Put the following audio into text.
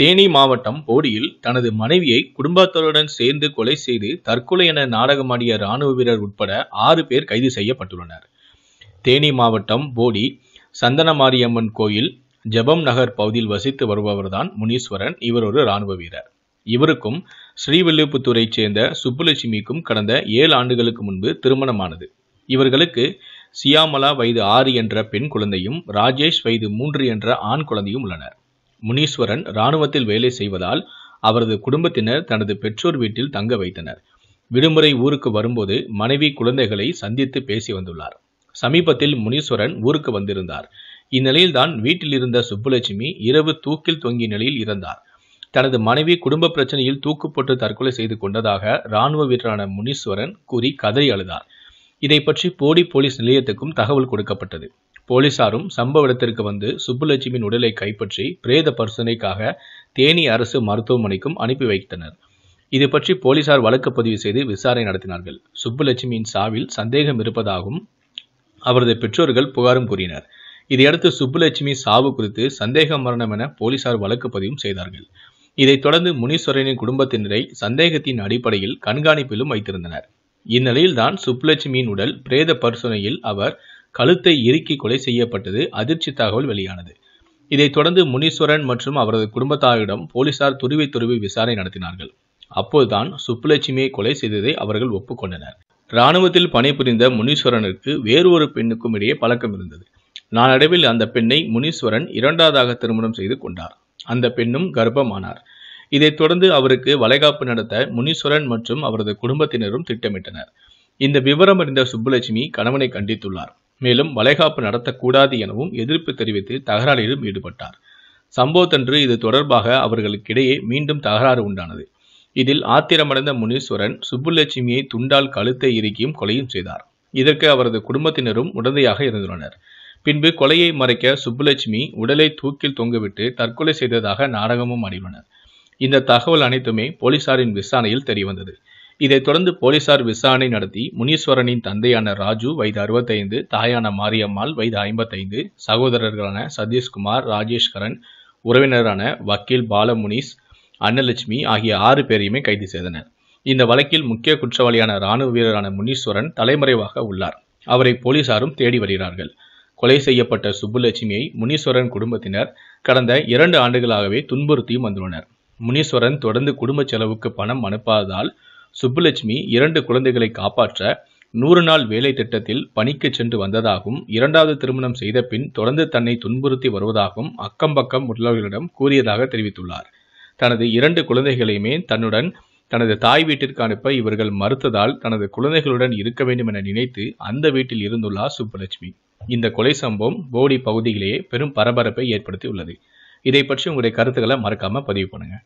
தேனி மாவட்டம் போடியில் தனது மனைவியை குடும்பத்தருடன் சேர்ந்து கொலை செய்து தற்கொலை என நாடகமாடிய ராணுவ வீரர் உட்பட ஆறு பேர் கைது செய்யப்பட்டுள்ளனர் தேனி மாவட்டம் போடி சந்தனமாரியம்மன் கோயில் ஜெபம் நகர் பகுதியில் வசித்து வருபவர்தான் முனீஸ்வரன் இவர் ஒரு இராணுவ வீரர் இவருக்கும் ஸ்ரீவில்லிபுத்தூரைச் சேர்ந்த சுப்புலட்சுமிக்கும் கடந்த ஏழு ஆண்டுகளுக்கு முன்பு திருமணமானது இவர்களுக்கு சியாமலா வயது ஆறு என்ற பெண் குழந்தையும் ராஜேஷ் வயது மூன்று என்ற ஆண் குழந்தையும் உள்ளனர் முனீஸ்வரன் இராணுவத்தில் வேலை செய்வதால் அவரது குடும்பத்தினர் தனது பெற்றோர் வீட்டில் தங்க வைத்தனர் விடுமுறை ஊருக்கு வரும்போது மனைவி குழந்தைகளை சந்தித்து பேசி வந்துள்ளார் சமீபத்தில் முனீஸ்வரன் ஊருக்கு வந்திருந்தார் இந்நிலையில்தான் வீட்டில் இருந்த சுப்புலட்சுமி இரவு தூக்கில் தொங்கிய நிலையில் இருந்தார் தனது மனைவி குடும்ப பிரச்சனையில் தூக்குப்போட்டு தற்கொலை செய்து கொண்டதாக இராணுவ வீரரான முனீஸ்வரன் கூறி கதறி அழுதார் இதை பற்றி போடி போலீஸ் நிலையத்துக்கும் தகவல் கொடுக்கப்பட்டது போலீசாரும் சம்பவ இடத்திற்கு வந்து சுப்புலட்சுமியின் உடலை கைப்பற்றி பிரேத பரிசோதனைக்காக தேனி அரசு மருத்துவமனைக்கும் அனுப்பி வைத்தனர் இது பற்றி போலீசார் வழக்கு பதிவு செய்து விசாரணை நடத்தினார்கள் சுப்புலட்சுமியின் சாவில் சந்தேகம் இருப்பதாகவும் அவரது பெற்றோர்கள் புகாரும் கூறினர் இதையடுத்து சுப்புலட்சுமி சாவு குறித்து சந்தேக மரணம் என போலீசார் வழக்கு பதிவும் செய்தார்கள் இதைத் தொடர்ந்து முனீஸ்வரனின் குடும்பத்தினரை சந்தேகத்தின் அடிப்படையில் கண்காணிப்பிலும் வைத்திருந்தனர் இந்நிலையில்தான் சுப்புலட்சுமியின் உடல் பிரேத பரிசோதனையில் அவர் கழுத்தை இறுக்கி கொலை செய்யப்பட்டது அதிர்ச்சி தகவல் வெளியானது இதைத் தொடர்ந்து முனீஸ்வரன் மற்றும் அவரது குடும்பத்தாரிடம் போலீசார் துருவி துருவி விசாரணை நடத்தினார்கள் அப்போதுதான் சுப்புலட்சுமியை கொலை செய்ததை அவர்கள் ஒப்புக்கொண்டனர் இராணுவத்தில் பணிபுரிந்த முனீஸ்வரனுக்கு வேறு ஒரு பெண்ணுக்கும் இடையே பழக்கம் இருந்தது நாளடைவில் அந்த பெண்ணை முனீஸ்வரன் இரண்டாவதாக திருமணம் செய்து கொண்டார் அந்த பெண்ணும் கர்ப்பமானார் இதைத் தொடர்ந்து அவருக்கு வளைகாப்பு நடத்த முனீஸ்வரன் மற்றும் அவரது குடும்பத்தினரும் திட்டமிட்டனர் இந்த விவரம் அறிந்த சுப்புலட்சுமி கணவனை கண்டித்துள்ளார் மேலும் வளைகாப்பு நடத்தக்கூடாது எனவும் எதிர்ப்பு தெரிவித்து தகராறிலும் ஈடுபட்டார் சம்பவத்தன்று இது தொடர்பாக அவர்களுக்கிடையே மீண்டும் தகராறு உண்டானது இதில் ஆத்திரமடைந்த முனீஸ்வரன் சுப்புலட்சுமியை துண்டால் கழுத்தை இறுக்கியும் கொலையும் செய்தார் இதற்கு அவரது குடும்பத்தினரும் உடந்தையாக இருந்துள்ளனர் பின்பு கொலையை மறைக்க சுப்புலட்சுமி உடலை தூக்கில் தொங்கவிட்டு தற்கொலை செய்ததாக நாடகமும் ஆடியுள்ளனர் இந்த தகவல் அனைத்துமே போலீசாரின் விசாரணையில் தெரியவந்தது இதைத் தொடர்ந்து போலீசார் விசாரணை நடத்தி முனீஸ்வரனின் தந்தையான ராஜு வயது அறுபத்தைந்து தாயான மாரியம்மாள் வயது ஐம்பத்தைந்து சகோதரர்களான சதீஷ்குமார் ராஜேஷ்கரன் உறவினரான வக்கீல் பாலமுனிஸ் அன்னலட்சுமி ஆகிய ஆறு பேரையுமே கைது செய்தனர் இந்த வழக்கில் முக்கிய குற்றவாளியான ராணுவ வீரரான முனீஸ்வரன் தலைமறைவாக உள்ளார் அவரை போலீசாரும் தேடி வருகிறார்கள் கொலை செய்யப்பட்ட சுப்புலட்சுமியை முனீஸ்வரன் குடும்பத்தினர் கடந்த இரண்டு ஆண்டுகளாகவே துன்புறுத்தியும் வந்துள்ளனர் முனீஸ்வரன் தொடர்ந்து குடும்ப செலவுக்கு பணம் அனுப்பாததால் சுப்புலட்சுமி இரண்டு குழந்தைகளை காப்பாற்ற நூறு நாள் வேலை திட்டத்தில் பணிக்கு சென்று வந்ததாகவும் இரண்டாவது திருமணம் செய்த பின் தொடர்ந்து தன்னை துன்புறுத்தி வருவதாகவும் அக்கம் பக்கம் உள்ளவர்களிடம் கூறியதாக தெரிவித்துள்ளார் தனது இரண்டு குழந்தைகளையுமே தன்னுடன் தனது தாய் வீட்டிற்கு அனுப்ப இவர்கள் மறுத்ததால் தனது குழந்தைகளுடன் இருக்க வேண்டும் என நினைத்து அந்த வீட்டில் இருந்துள்ளார் சுப்புலட்சுமி இந்த கொலை சம்பவம் போடி பகுதியிலேயே பெரும் பரபரப்பை ஏற்படுத்தியுள்ளது இதை பற்றி உங்களுடைய கருத்துக்களை மறக்காம பதிவு பண்ணுங்க